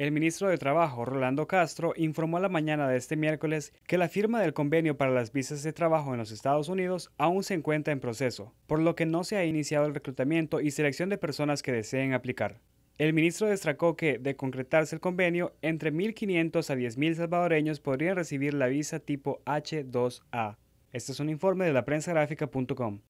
El ministro de Trabajo, Rolando Castro, informó a la mañana de este miércoles que la firma del convenio para las visas de trabajo en los Estados Unidos aún se encuentra en proceso, por lo que no se ha iniciado el reclutamiento y selección de personas que deseen aplicar. El ministro destacó que, de concretarse el convenio, entre 1.500 a 10.000 salvadoreños podrían recibir la visa tipo H2A. Este es un informe de la